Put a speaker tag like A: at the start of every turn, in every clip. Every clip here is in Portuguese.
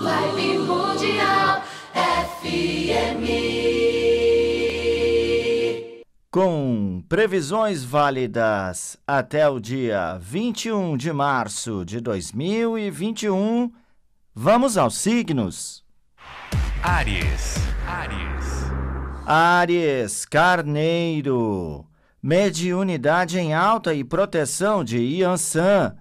A: Live Mundial FM. Com previsões válidas até o dia 21 de março de 2021, vamos aos signos. Aries. Aries. Aries, Carneiro. Mediunidade em alta e proteção de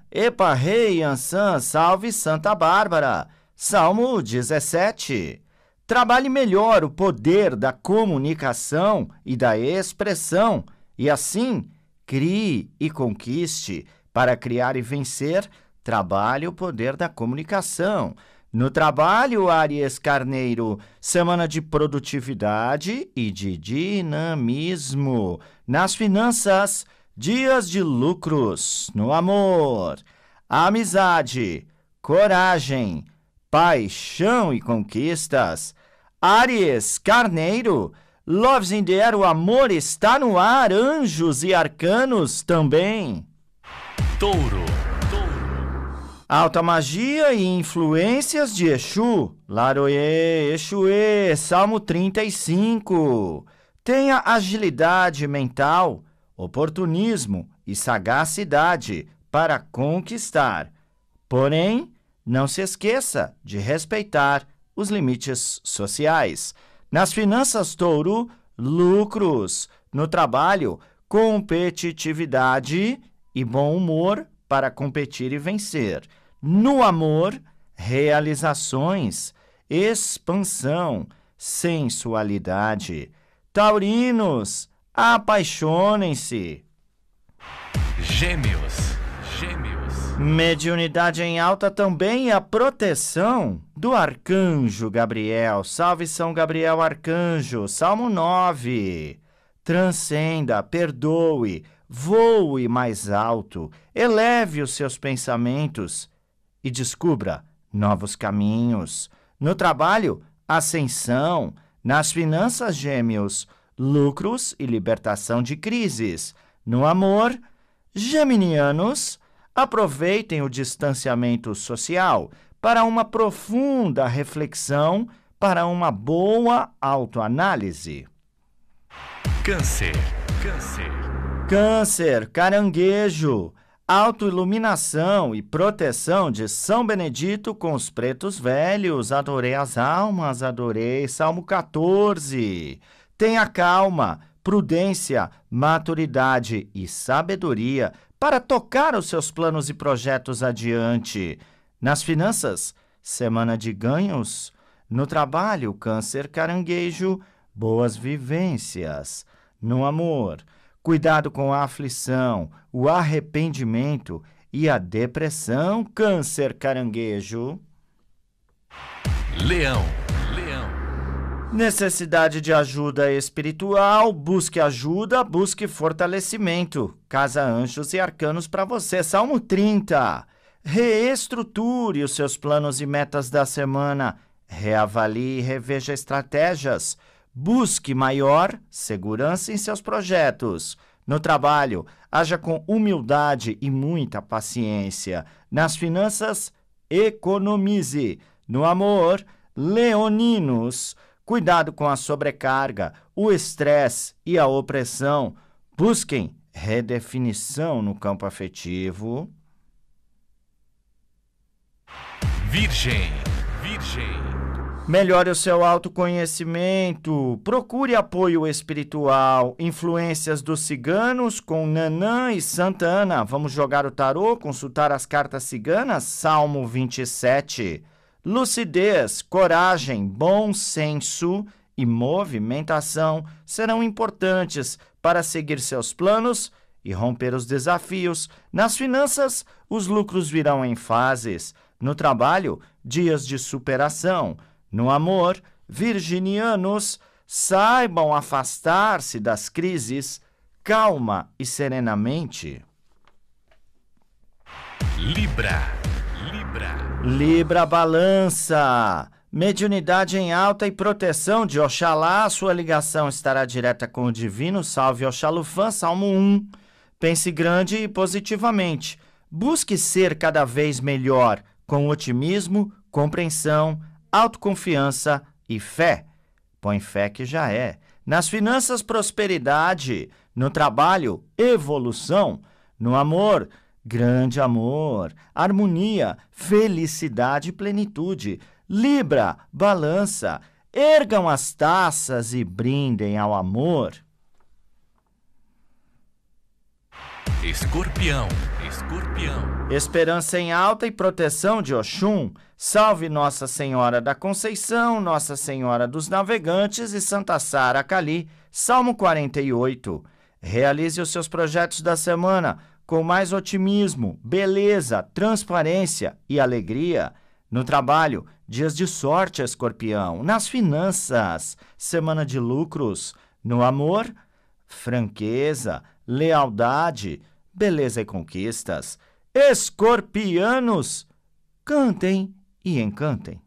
A: Epa, rei Iansã, salve Santa Bárbara. Salmo 17. Trabalhe melhor o poder da comunicação e da expressão, e assim crie e conquiste. Para criar e vencer, trabalhe o poder da comunicação. No trabalho, Aries Carneiro, semana de produtividade e de dinamismo. Nas finanças, dias de lucros. No amor, amizade, coragem, Paixão e Conquistas. Aries Carneiro, Loves in the Air, o amor está no ar, anjos e arcanos também. Touro. Alta magia e influências de Exu, Laroye, Exuê, Salmo 35. Tenha agilidade mental, oportunismo e sagacidade para conquistar. Porém, não se esqueça de respeitar os limites sociais. Nas finanças, touro, lucros. No trabalho, competitividade e bom humor para competir e vencer. No amor, realizações, expansão, sensualidade. Taurinos, apaixonem-se. Gêmeos. Mediunidade em alta também é a proteção do arcanjo Gabriel. Salve São Gabriel Arcanjo. Salmo 9. Transcenda, perdoe, voe mais alto, eleve os seus pensamentos e descubra novos caminhos. No trabalho, ascensão, nas finanças, gêmeos, lucros e libertação de crises. No amor, geminianos, aproveitem o distanciamento social para uma profunda reflexão, para uma boa autoanálise. Câncer, câncer. Câncer, caranguejo, autoiluminação e proteção de São Benedito com os pretos velhos. Adorei as almas, adorei. Salmo 14. Tenha calma prudência, maturidade e sabedoria para tocar os seus planos e projetos adiante. Nas finanças, semana de ganhos. No trabalho, câncer caranguejo, boas vivências. No amor, cuidado com a aflição, o arrependimento e a depressão, câncer caranguejo. Leão. Necessidade de ajuda espiritual, busque ajuda, busque fortalecimento. Casa Anjos e Arcanos para você. Salmo 30. Reestruture os seus planos e metas da semana. Reavalie e reveja estratégias. Busque maior segurança em seus projetos. No trabalho, haja com humildade e muita paciência. Nas finanças, economize. No amor, leoninos. Cuidado com a sobrecarga, o estresse e a opressão. Busquem redefinição no campo afetivo. Virgem, Virgem. Melhore o seu autoconhecimento. Procure apoio espiritual. Influências dos ciganos com Nanã e Santana. Vamos jogar o tarô, consultar as cartas ciganas. Salmo 27. Lucidez, coragem, bom senso e movimentação serão importantes para seguir seus planos e romper os desafios. Nas finanças, os lucros virão em fases. No trabalho, dias de superação. No amor, virginianos, saibam afastar-se das crises calma e serenamente. Libra. Libra balança. Mediunidade em alta e proteção de Oxalá, sua ligação estará direta com o divino. Salve Oxalufã, Salmo 1. Pense grande e positivamente. Busque ser cada vez melhor, com otimismo, compreensão, autoconfiança e fé. Põe fé que já é. Nas finanças, prosperidade. No trabalho, evolução. No amor, grande amor, harmonia, felicidade e plenitude. Libra, balança, ergam as taças e brindem ao amor. Escorpião, escorpião. Esperança em alta e proteção de Oxum. Salve Nossa Senhora da Conceição, Nossa Senhora dos Navegantes e Santa Sara Cali. Salmo 48. Realize os seus projetos da semana com mais otimismo, beleza, transparência e alegria. No trabalho, dias de sorte, escorpião. Nas finanças, semana de lucros. No amor, franqueza, lealdade, beleza e conquistas. Escorpianos, cantem e encantem.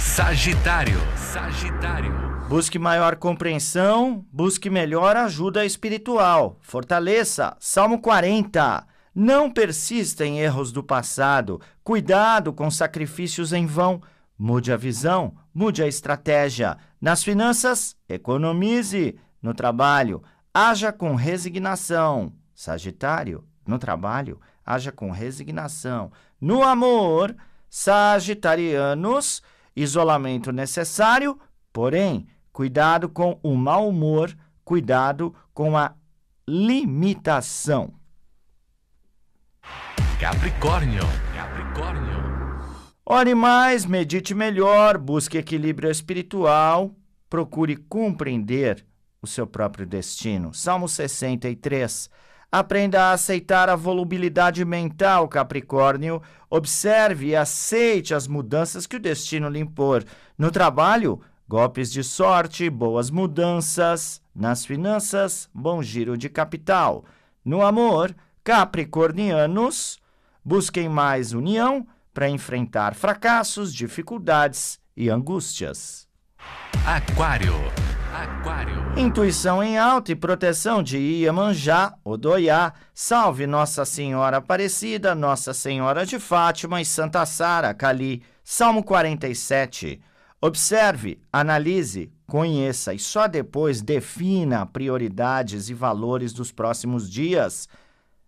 A: Sagitário, Sagitário. Busque maior compreensão, busque melhor ajuda espiritual. Fortaleça. Salmo 40. Não persista em erros do passado. Cuidado com sacrifícios em vão. Mude a visão, mude a estratégia. Nas finanças, economize. No trabalho, haja com resignação. Sagitário, no trabalho, haja com resignação. No amor, Sagitarianos, isolamento necessário, porém, cuidado com o mau humor, cuidado com a limitação. Capricórnio. Capricórnio. Ore mais, medite melhor, busque equilíbrio espiritual, procure compreender o seu próprio destino. Salmo 63. Aprenda a aceitar a volubilidade mental, Capricórnio. Observe e aceite as mudanças que o destino lhe impor. No trabalho, golpes de sorte, boas mudanças. Nas finanças, bom giro de capital. No amor, capricornianos, busquem mais união para enfrentar fracassos, dificuldades e angústias. Aquário. Aquário. Intuição em alta e proteção de Iemanjá, Odoiá. Salve Nossa Senhora Aparecida, Nossa Senhora de Fátima e Santa Sara, Cali. Salmo 47. Observe, analise, conheça e só depois defina prioridades e valores dos próximos dias.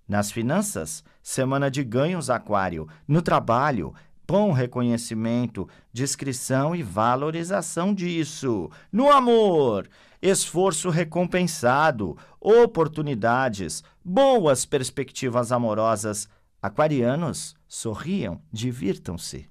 A: Nas finanças, semana de ganhos, Aquário. No trabalho, bom reconhecimento, descrição e valorização disso. No amor, esforço recompensado, oportunidades, boas perspectivas amorosas. Aquarianos, sorriam, divirtam-se.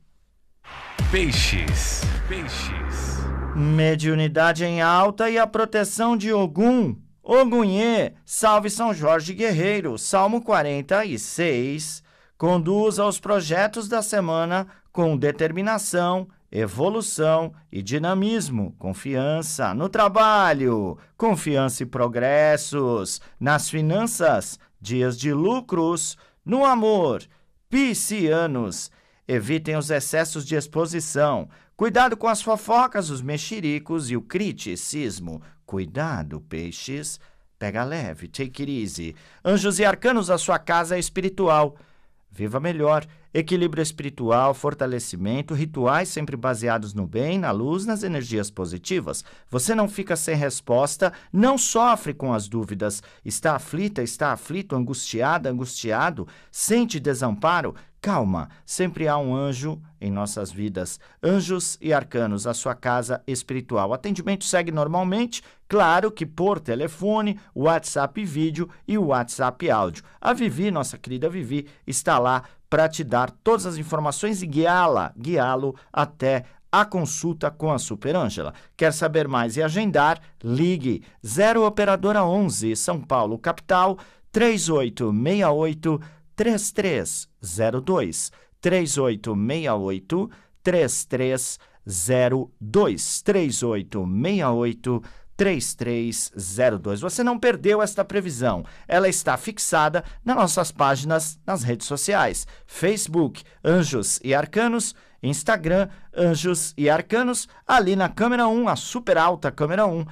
A: Peixes. Peixes. Mediunidade em alta e a proteção de Ogum. Ogunhê, salve São Jorge Guerreiro, Salmo 46. Conduz aos projetos da semana com determinação, evolução e dinamismo, confiança no trabalho, confiança e progressos, nas finanças, dias de lucros, no amor, piscianos Evitem os excessos de exposição. Cuidado com as fofocas, os mexericos e o criticismo. Cuidado, peixes. Pega leve, take it easy. Anjos e arcanos, a sua casa é espiritual. Viva melhor. Equilíbrio espiritual, fortalecimento, rituais sempre baseados no bem, na luz, nas energias positivas. Você não fica sem resposta, não sofre com as dúvidas. Está aflita, está aflito, angustiada, angustiado, sente desamparo, Calma, sempre há um anjo em nossas vidas. Anjos e arcanos, a sua casa espiritual. O atendimento segue normalmente, claro que por telefone, WhatsApp vídeo e WhatsApp áudio. A Vivi, nossa querida Vivi, está lá para te dar todas as informações e guiá-la, guiá-lo até a consulta com a Super Ângela. Quer saber mais e agendar? Ligue 0 operadora 11 São Paulo capital 3868 3302 3868 3302 3868 3302. Você não perdeu esta previsão. Ela está fixada nas nossas páginas nas redes sociais: Facebook Anjos e Arcanos, Instagram Anjos e Arcanos, ali na câmera 1, a super alta câmera 1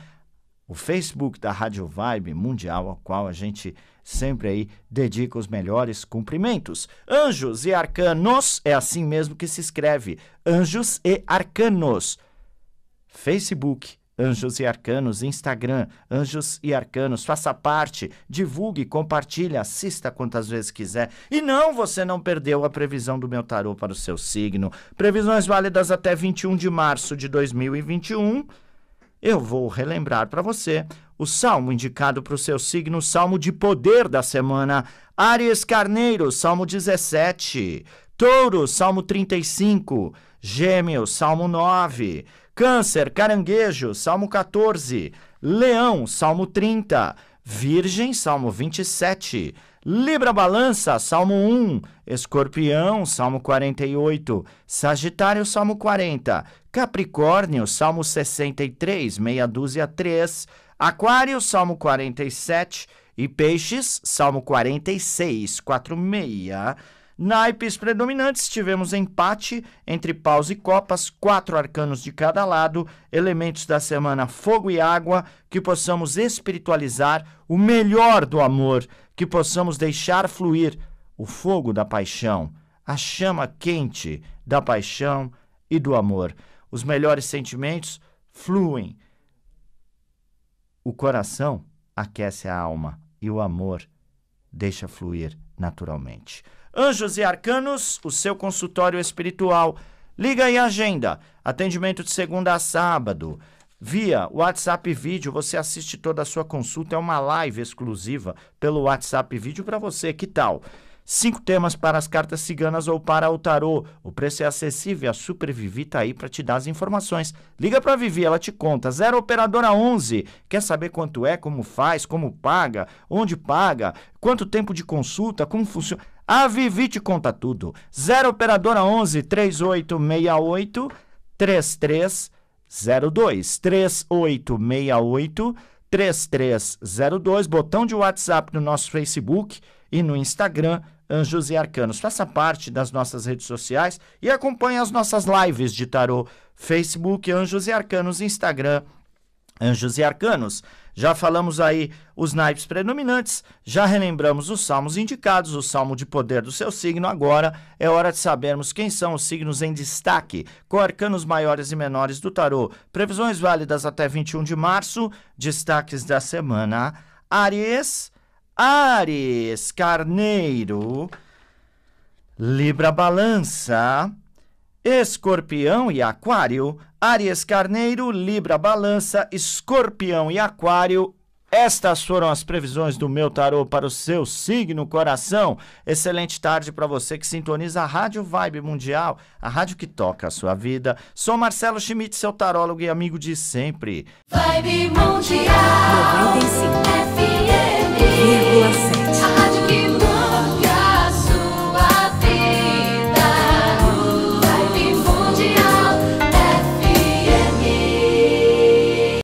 A: o Facebook da Rádio Vibe Mundial, ao qual a gente sempre aí dedica os melhores cumprimentos. Anjos e arcanos, é assim mesmo que se escreve. Anjos e arcanos. Facebook Anjos e Arcanos, Instagram, Anjos e Arcanos, faça parte, divulgue, compartilhe, assista quantas vezes quiser. E não, você não perdeu a previsão do meu tarô para o seu signo. Previsões válidas até 21 de março de 2021 eu vou relembrar para você o salmo indicado para o seu signo, salmo de poder da semana. Ares Carneiro, salmo 17. Touro, salmo 35. Gêmeos, salmo 9. Câncer, Caranguejo, salmo 14. Leão, salmo 30. Virgem, salmo 27. Libra Balança, Salmo 1. Escorpião, Salmo 48. Sagitário, Salmo 40. Capricórnio, Salmo 63, meia dúzia 3. Aquário, Salmo 47. E Peixes, Salmo 46, 46. Naipes predominantes, tivemos empate entre paus e copas, quatro arcanos de cada lado, elementos da semana fogo e água, que possamos espiritualizar o melhor do amor, que possamos deixar fluir o fogo da paixão, a chama quente da paixão e do amor os melhores sentimentos fluem. O coração aquece a alma e o amor deixa fluir naturalmente. Anjos e Arcanos, o seu consultório espiritual. Liga e agenda. Atendimento de segunda a sábado. Via WhatsApp Vídeo, você assiste toda a sua consulta. É uma live exclusiva pelo WhatsApp Vídeo para você. Que tal? Cinco temas para as cartas ciganas ou para o tarô. O preço é acessível e a Super Vivi tá aí para te dar as informações. Liga para Vivi, ela te conta. zero operadora 11. Quer saber quanto é, como faz, como paga, onde paga, quanto tempo de consulta, como funciona? A Vivi te conta tudo. zero operadora 11 3868 3302 3868 3302, botão de WhatsApp no nosso Facebook e no Instagram Anjos e Arcanos. Faça parte das nossas redes sociais e acompanhe as nossas lives de tarô. Facebook, Anjos e Arcanos, Instagram, Anjos e Arcanos. Já falamos aí os naipes predominantes, já relembramos os salmos indicados, o salmo de poder do seu signo. Agora é hora de sabermos quem são os signos em destaque, com arcanos maiores e menores do tarô. Previsões válidas até 21 de março, destaques da semana: Aries. Ares, Carneiro, Libra, Balança, Escorpião e Aquário. Ares, Carneiro, Libra, Balança, Escorpião e Aquário. Estas foram as previsões do meu tarô para o seu signo coração. Excelente tarde para você que sintoniza a Rádio Vibe Mundial, a rádio que toca a sua vida. Sou Marcelo Schmidt, seu tarólogo e amigo de sempre. Vibe Mundial. 95. 1,7.